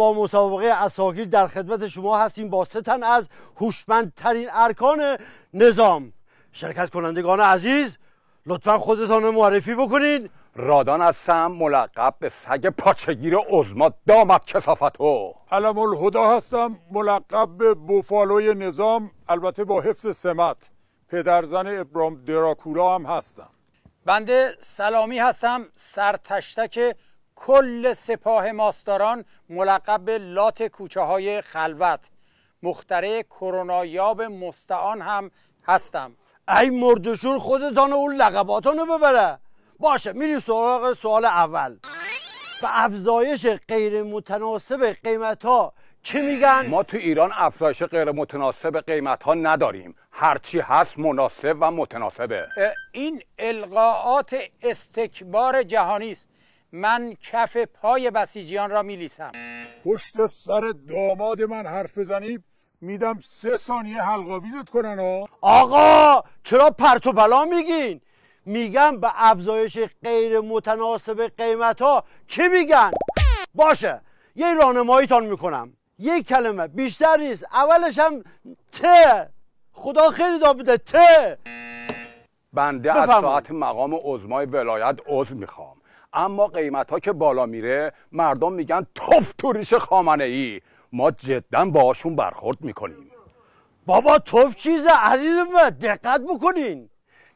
با مسابقه اساگیر در خدمت شما هستیم با سه از هوشمندترین ارکان نظام شرکت کنندگان عزیز لطفا خودتان معرفی بکنید رادان هستم ملقب به سگ پاچگیر عزما دامت کسافتو علم الهدا هستم ملقب به بوفالوی نظام البته با حفظ سمت پدرزن ابرام دراکولا هم هستم بنده سلامی هستم سرتشتک کل سپاه ماستاران ملقب به لات کوچه های خلوت مختره کرونایاب مستعان هم هستم ای مردشور خودتان اون لقباتان رو ببره باشه میریم سراغ سوال اول به افزایش غیر متناسب قیمت ها چه میگن؟ ما تو ایران افزایش غیر متناسب قیمت ها نداریم هرچی هست مناسب و متناسبه این القاعات استکبار جهانی است من کف پای بسیجیان را میلیسم پشت سر داماد من حرف بزنی میدم سه ثانیه حلقاویزت کنن ها آقا چرا پرت و بلا میگین میگم به افزایش غیر متناسب قیمت ها چی میگن باشه یه راهنماییتان میکنم یک کلمه بیشتر نیست اولش هم ته خدا خیلی دابده ته بنده از ساعت مقام عزمای ولایت عضو میخوام اما قیمت ها که بالا میره مردم میگن توف تو ریش خامنه ای ما جدا باشون برخورد میکنیم بابا توف چیزه عزیز من دقت بکنین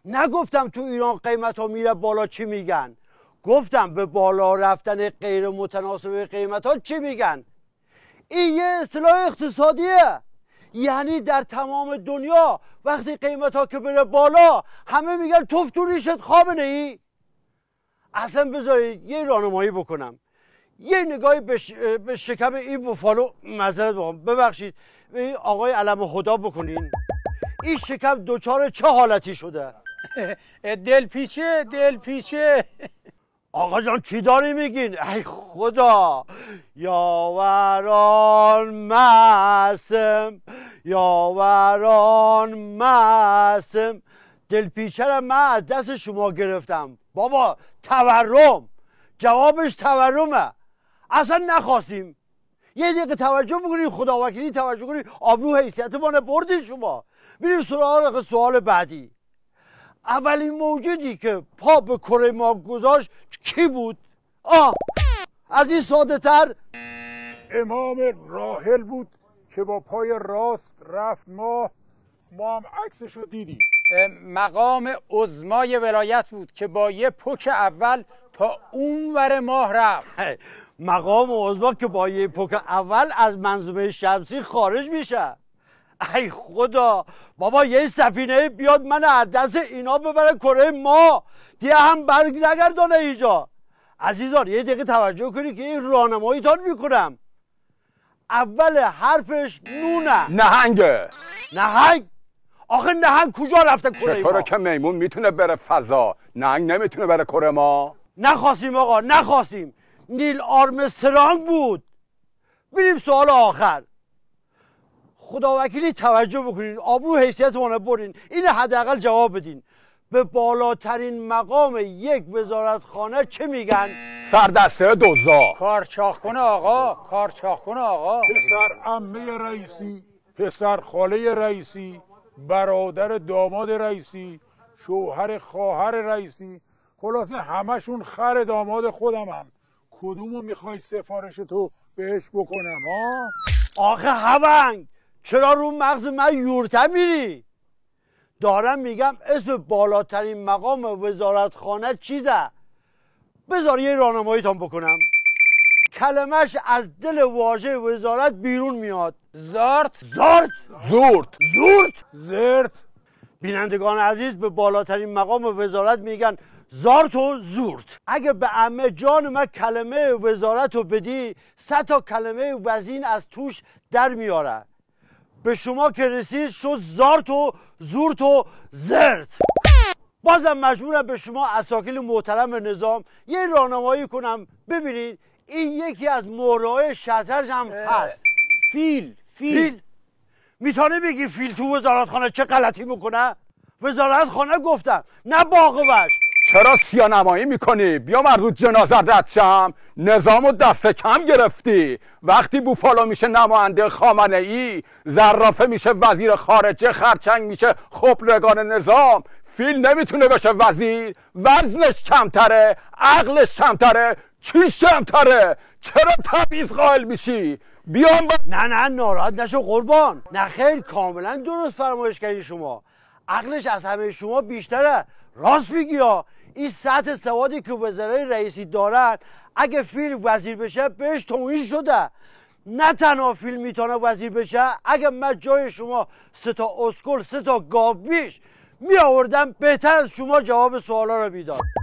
نگفتم تو ایران قیمت ها میره بالا چی میگن گفتم به بالا رفتن غیر متناسب قیمت ها چی میگن این یه اصطلاح اقتصادیه یعنی در تمام دنیا وقتی قیمت ها که بره بالا همه میگن توف تو ریشت خامنه ای اصلا بذارید یه راهنمایی بکنم یه نگاهی به, شکم این بوفالو مذارت بکنم ببخشید آقای علم خدا بکنین این شکم دوچار چه حالتی شده دل پیچه دل پیچه آقا جان کی داری میگین ای خدا یاوران مسم یاوران مسم دلپیچر من از دست شما گرفتم بابا تورم جوابش تورمه اصلا نخواستیم یه دقیقه توجه بکنید خداوکیلی توجه کنید آبرو حیثیت ما بردی شما بیریم سراغ سوال بعدی اولین موجودی که پا به کره ما گذاشت کی بود آه از این ساده تر امام راهل بود که با پای راست رفت ما ما هم عکسش رو دیدیم مقام عزمای ولایت بود که با یه پک اول تا اونور ماه رفت مقام عزما که با یه پک اول از منظومه شمسی خارج میشه ای خدا بابا یه سفینه بیاد من از دست اینا ببره کره ما دیگه هم برگ نگردانه اینجا عزیزان یه دقیقه توجه کنید که این راهنماییتان میکنم اول حرفش نونه نهنگه نهنگ آخه نهنگ کجا رفته کره ما که میمون میتونه بره فضا نهنگ نمیتونه بره کره ما نخواستیم آقا نخواستیم نیل آرمسترانگ بود بریم سوال آخر خدا وکیلی توجه بکنین آبرو حیثیت برین این حداقل جواب بدین به بالاترین مقام یک وزارتخانه چه میگن؟ سردسته دوزا کارچاخ کن آقا کارچاخ آقا پسر امه رئیسی پسر خاله رئیسی برادر داماد رئیسی شوهر خواهر رئیسی خلاصه همشون خر داماد خودم هم کدومو میخوای سفارش تو بهش بکنم ها؟ آخه هونگ چرا رو مغز من یورته میری؟ دارم میگم اسم بالاترین مقام وزارتخانه چیزه بذار یه راهنماییتان بکنم کلمش از دل واژه وزارت بیرون میاد زارت زارت زورت زورت زرت بینندگان عزیز به بالاترین مقام وزارت میگن زارت و زورت اگه به امه جان من کلمه وزارت رو بدی صد تا کلمه وزین از توش در میاره به شما که رسید شد زارت و زورت و زرت بازم مجبورم به شما اساکل محترم نظام یه راهنمایی کنم ببینید این یکی از مورای شطرنج هم هست فیل فیل, فیل. میتونه بگی فیل تو وزارت خانه چه غلطی میکنه وزارت خانه گفتم نه باقوش چرا نمایی میکنی بیا مردو جنازه ردشم نظام و دست کم گرفتی وقتی بوفالو میشه نماینده خامنه ای زرافه میشه وزیر خارجه خرچنگ میشه خبرگان نظام فیل نمیتونه بشه وزیر وزنش کمتره عقلش کمتره چیش کمتره چرا تبعیض قائل میشی بیام با... نه نه ناراحت نشو قربان نه خیر کاملا درست فرمایش کردی شما عقلش از همه شما بیشتره راست میگی این سطح سوادی که وزرای رئیسی دارن اگه فیلم وزیر بشه بهش توهین شده نه تنها فیلم میتونه وزیر بشه اگه من جای شما سه تا اسکل سه تا گاو بیش می آوردم بهتر از شما جواب سوالا رو میداد